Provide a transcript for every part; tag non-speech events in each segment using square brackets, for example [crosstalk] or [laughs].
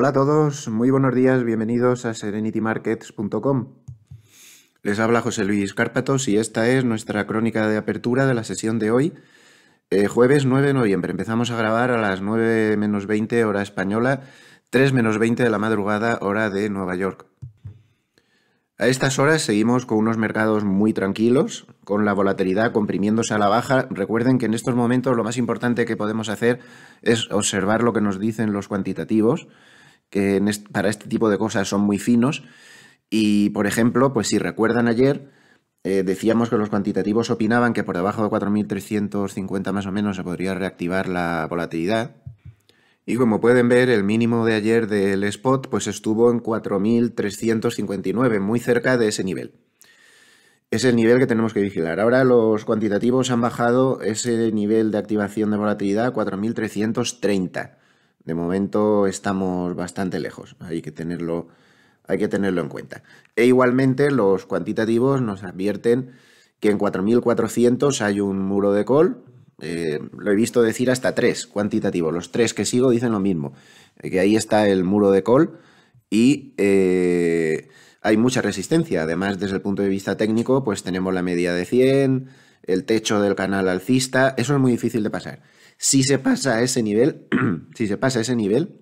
Hola a todos, muy buenos días, bienvenidos a serenitymarkets.com. Les habla José Luis Cárpatos y esta es nuestra crónica de apertura de la sesión de hoy, eh, jueves 9 de noviembre. Empezamos a grabar a las 9 menos 20 hora española, 3 menos 20 de la madrugada hora de Nueva York. A estas horas seguimos con unos mercados muy tranquilos, con la volatilidad comprimiéndose a la baja. Recuerden que en estos momentos lo más importante que podemos hacer es observar lo que nos dicen los cuantitativos que para este tipo de cosas son muy finos. Y, por ejemplo, pues si recuerdan ayer, eh, decíamos que los cuantitativos opinaban que por debajo de 4.350 más o menos se podría reactivar la volatilidad. Y como pueden ver, el mínimo de ayer del spot pues estuvo en 4.359, muy cerca de ese nivel. Es el nivel que tenemos que vigilar. Ahora los cuantitativos han bajado ese nivel de activación de volatilidad a 4.330 de momento estamos bastante lejos, hay que tenerlo, hay que tenerlo en cuenta. E igualmente los cuantitativos nos advierten que en 4.400 hay un muro de col, eh, lo he visto decir hasta tres cuantitativos, los tres que sigo dicen lo mismo, que ahí está el muro de col y... Eh, hay mucha resistencia. Además, desde el punto de vista técnico, pues tenemos la media de 100, el techo del canal alcista, eso es muy difícil de pasar. Si se pasa a ese nivel, [clears throat] si se pasa ese nivel,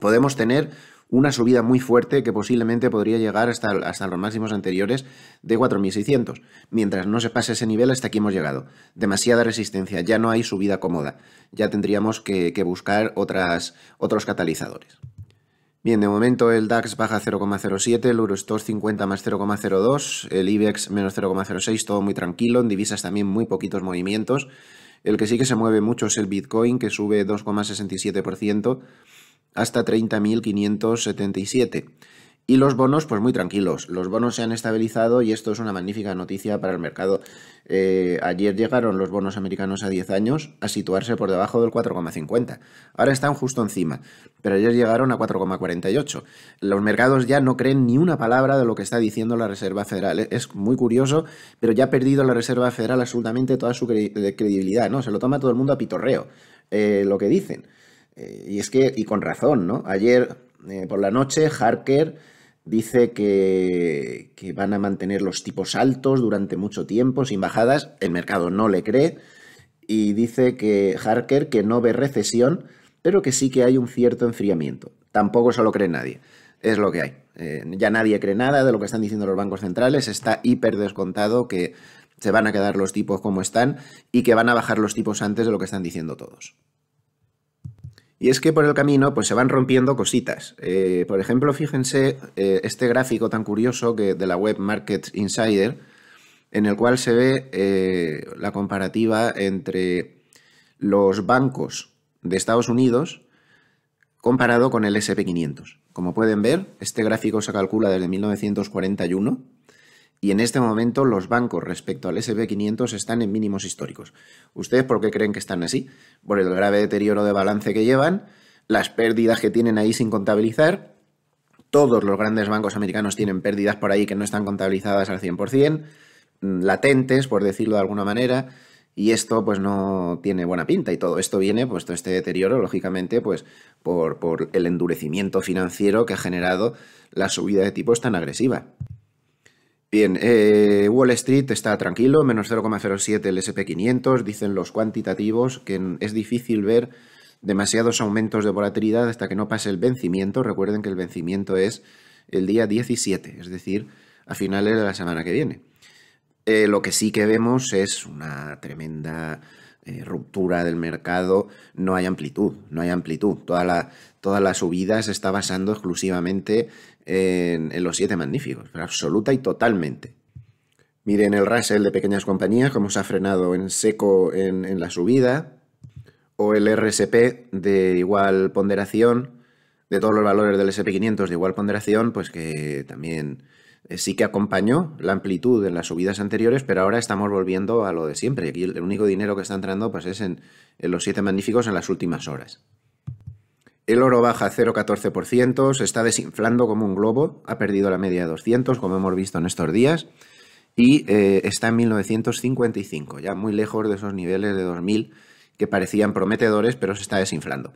podemos tener una subida muy fuerte que posiblemente podría llegar hasta, hasta los máximos anteriores de 4.600. Mientras no se pase ese nivel, hasta aquí hemos llegado. Demasiada resistencia, ya no hay subida cómoda. Ya tendríamos que, buscar otros catalizadores. Bien, de momento el DAX baja 0,07, el Eurostor 50 más 0,02, el IBEX menos 0,06, todo muy tranquilo, en divisas también muy poquitos movimientos. El que sí que se mueve mucho es el Bitcoin, que sube 2,67% hasta 30.577. Y los bonos, pues muy tranquilos. Los bonos se han estabilizado y esto es una magnífica noticia para el mercado. Eh, ayer llegaron los bonos americanos a 10 años a situarse por debajo del 4,50. Ahora están justo encima, pero ayer llegaron a 4,48. Los mercados ya no creen ni una palabra de lo que está diciendo la Reserva Federal. Es muy curioso, pero ya ha perdido la Reserva Federal absolutamente toda su credibilidad, ¿no? Se lo toma todo el mundo a pitorreo, eh, lo que dicen. Eh, y es que, y con razón, ¿no? Ayer por la noche, Harker Dice que, van a mantener los tipos altos durante mucho tiempo, sin bajadas. El mercado no le cree. Y dice que Harker que no ve recesión, pero que sí que hay un cierto enfriamiento. Tampoco eso lo cree nadie. Es lo que hay. Eh, ya nadie cree nada de lo que están diciendo los bancos centrales. Está hiper descontado que se van a quedar los tipos como están y que van a bajar los tipos antes de lo que están diciendo todos. Y es que por el camino pues, se van rompiendo cositas. Eh, por ejemplo, fíjense eh, este gráfico tan curioso que, de la web Market Insider, en el cual se ve eh, la comparativa entre los bancos de Estados Unidos comparado con el SP500. Como pueden ver, este gráfico se calcula desde 1941 y en este momento los bancos respecto al SP500 están en mínimos históricos. ¿Ustedes por qué creen que están así? Por el grave deterioro de balance que llevan, las pérdidas que tienen ahí sin contabilizar. Todos los grandes bancos americanos tienen pérdidas por ahí que no están contabilizadas al 100%, mm, latentes, por decirlo de alguna manera, y esto pues no tiene buena pinta y todo esto viene, pues todo este deterioro, lógicamente, pues por el endurecimiento financiero que ha generado la subida de tipos tan agresiva. Bien, eh, Wall Street está tranquilo, menos 0,07 el SP500, dicen los cuantitativos que es difícil ver demasiados aumentos de volatilidad hasta que no pase el vencimiento. Recuerden que el vencimiento es el día 17, es decir, a finales de la semana que viene. Eh, lo que sí que vemos es una tremenda eh, ruptura del mercado, no hay amplitud, no hay amplitud. Toda la, subida se está basando exclusivamente en, los siete magníficos, pero absoluta y totalmente. Miren el Russell de pequeñas compañías, cómo se ha frenado en seco en, en la subida, o el RSP de igual ponderación, de todos los valores del SP500 de igual ponderación, pues que también eh, sí que acompañó la amplitud en las subidas anteriores, pero ahora estamos volviendo a lo de siempre. Aquí el único dinero que está entrando pues, es en, los siete magníficos en las últimas horas. El oro baja 0,14%, se está desinflando como un globo, ha perdido la media de 200, como hemos visto en estos días, y eh, está en 1955, ya muy lejos de esos niveles de 2000 que parecían prometedores, pero se está desinflando.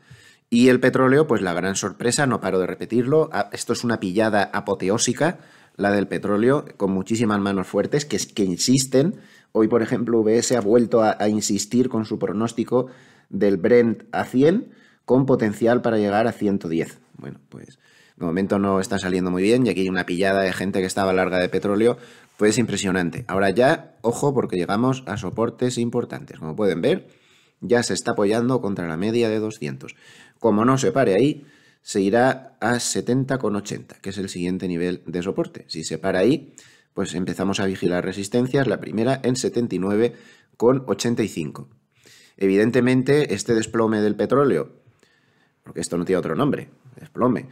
Y el petróleo, pues la gran sorpresa, no paro de repetirlo, esto es una pillada apoteósica, la del petróleo, con muchísimas manos fuertes que, insisten. Hoy, por ejemplo, UBS ha vuelto a, insistir con su pronóstico del Brent a 100 con potencial para llegar a 110. Bueno, pues de momento no está saliendo muy bien y aquí hay una pillada de gente que estaba larga de petróleo, pues impresionante. Ahora ya, ojo, porque llegamos a soportes importantes. Como pueden ver, ya se está apoyando contra la media de 200. Como no se pare ahí, se irá a 70,80, que es el siguiente nivel de soporte. Si se para ahí, pues empezamos a vigilar resistencias, la primera en 79,85. Evidentemente, este desplome del petróleo, porque esto no tiene otro nombre, desplome,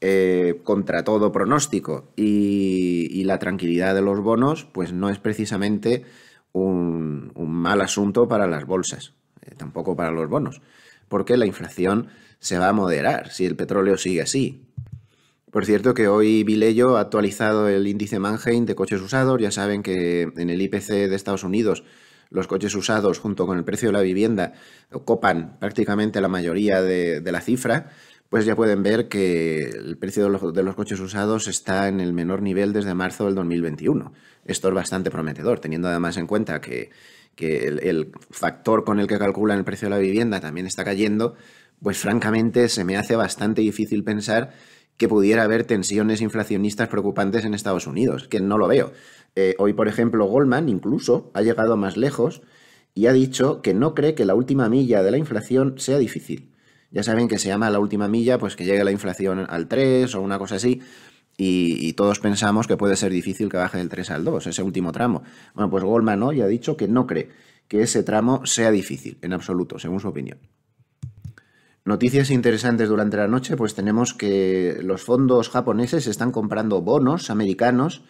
eh, contra todo pronóstico y, la tranquilidad de los bonos, pues no es precisamente un, mal asunto para las bolsas, eh, tampoco para los bonos porque la inflación se va a moderar si el petróleo sigue así. Por cierto que hoy Vileyo ha actualizado el índice Mannheim de coches usados. Ya saben que en el IPC de Estados Unidos los coches usados junto con el precio de la vivienda copan prácticamente la mayoría de, la cifra. Pues ya pueden ver que el precio de los, de los coches usados está en el menor nivel desde marzo del 2021. Esto es bastante prometedor, teniendo además en cuenta que que el, factor con el que calculan el precio de la vivienda también está cayendo, pues francamente se me hace bastante difícil pensar que pudiera haber tensiones inflacionistas preocupantes en Estados Unidos, que no lo veo. Eh, hoy, por ejemplo, Goldman incluso ha llegado más lejos y ha dicho que no cree que la última milla de la inflación sea difícil. Ya saben que se llama la última milla, pues que llegue la inflación al 3 o una cosa así. Y, todos pensamos que puede ser difícil que baje del 3 al 2, ese último tramo. Bueno, pues Goldman hoy ha dicho que no cree que ese tramo sea difícil, en absoluto, según su opinión. Noticias interesantes durante la noche, pues tenemos que los fondos japoneses están comprando bonos americanos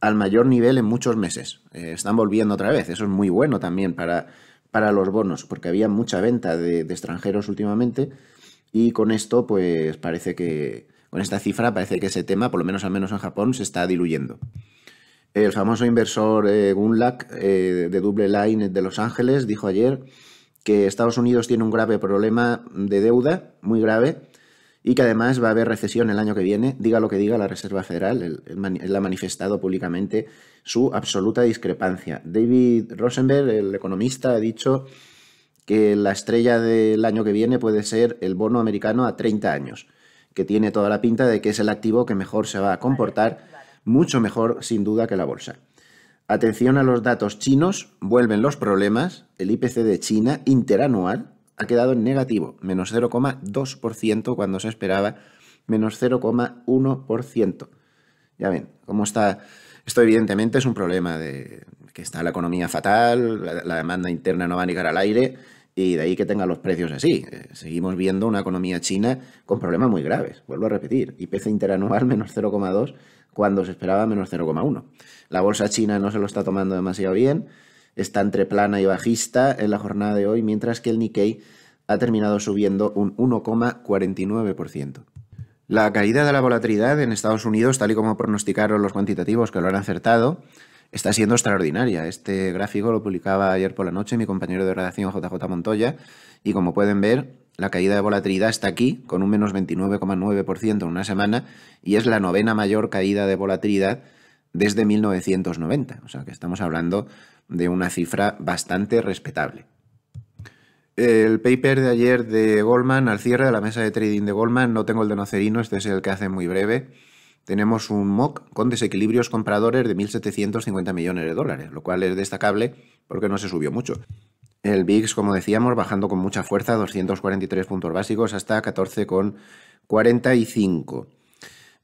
al mayor nivel en muchos meses. Eh, están volviendo otra vez, eso es muy bueno también para, para los bonos, porque había mucha venta de extranjeros últimamente y con esto pues parece que, con esta cifra parece que ese tema, por lo menos al menos en Japón, se está diluyendo. El famoso inversor eh, Gunlack eh, de Double Line de Los Ángeles dijo ayer que Estados Unidos tiene un grave problema de deuda, muy grave, y que además va a haber recesión el año que viene. Diga lo que diga la Reserva Federal, él, él ha manifestado públicamente su absoluta discrepancia. David Rosenberg, el economista, ha dicho que la estrella del año que viene puede ser el bono americano a 30 años que tiene toda la pinta de que es el activo que mejor se va a comportar, mucho mejor sin duda que la bolsa. Atención a los datos chinos, vuelven los problemas, el IPC de China interanual ha quedado en negativo, menos 0,2% cuando se esperaba menos 0,1%. Ya ven, cómo está... Esto evidentemente es un problema de que está la economía fatal, la, demanda interna no va a llegar al aire, y de ahí que tengan los precios así. Eh, seguimos viendo una economía china con problemas muy graves. Vuelvo a repetir, IPC interanual [laughs] menos 0,2 cuando se esperaba menos 0,1. La bolsa china no se lo está tomando demasiado bien, está entre plana y bajista en la jornada de hoy, mientras que el Nikkei ha terminado subiendo un 1,49%. La caída de la volatilidad en Estados Unidos, tal y como pronosticaron los cuantitativos que lo han acertado, está siendo extraordinaria. Este gráfico lo publicaba ayer por la noche mi compañero de redacción JJ Montoya y como pueden ver, la caída de volatilidad está aquí, con un menos 29,9% en una semana, y es la novena mayor caída de volatilidad desde 1990. O sea que estamos hablando de una cifra bastante respetable. El paper de ayer de Goldman, al cierre de la mesa de trading de Goldman, no tengo el de Nocerino, este es el que hace muy breve tenemos un MOC con desequilibrios compradores de 1.750 millones de dólares, lo cual es destacable porque no se subió mucho. El VIX, como decíamos, bajando con mucha fuerza, 243 puntos básicos hasta 14,45.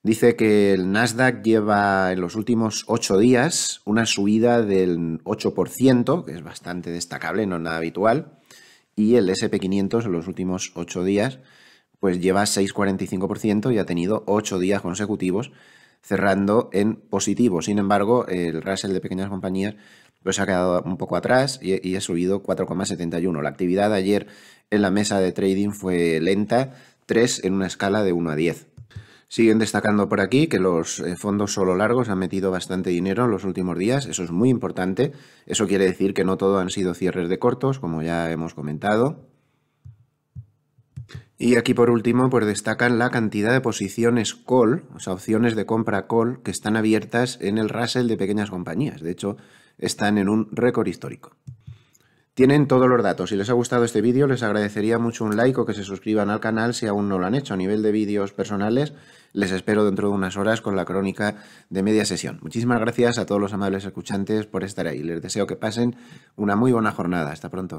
Dice que el Nasdaq lleva en los últimos 8 días una subida del 8%, que es bastante destacable, no es nada habitual, y el SP500 en los últimos 8 días pues lleva 6,45% y ha tenido 8 días consecutivos cerrando en positivo. Sin embargo, el Russell de pequeñas compañías pues ha quedado un poco atrás y, ha subido 4,71. La actividad ayer en la mesa de trading fue lenta, 3 en una escala de 1 a 10. Siguen destacando por aquí que los eh, fondos solo largos han metido bastante dinero en los últimos días, eso es muy importante, eso quiere decir que no todo han sido cierres de cortos, como ya hemos comentado, y aquí por último, pues destacan la cantidad de posiciones call, o sea, opciones de compra call que están abiertas en el Russell de pequeñas compañías. De hecho, están en un récord histórico. Tienen todos los datos. Si les ha gustado este vídeo, les agradecería mucho un like o que se suscriban al canal si aún no lo han hecho. A nivel de vídeos personales, les espero dentro de unas horas con la crónica de media sesión. Muchísimas gracias a todos los amables escuchantes por estar ahí. Les deseo que pasen una muy buena jornada. Hasta pronto.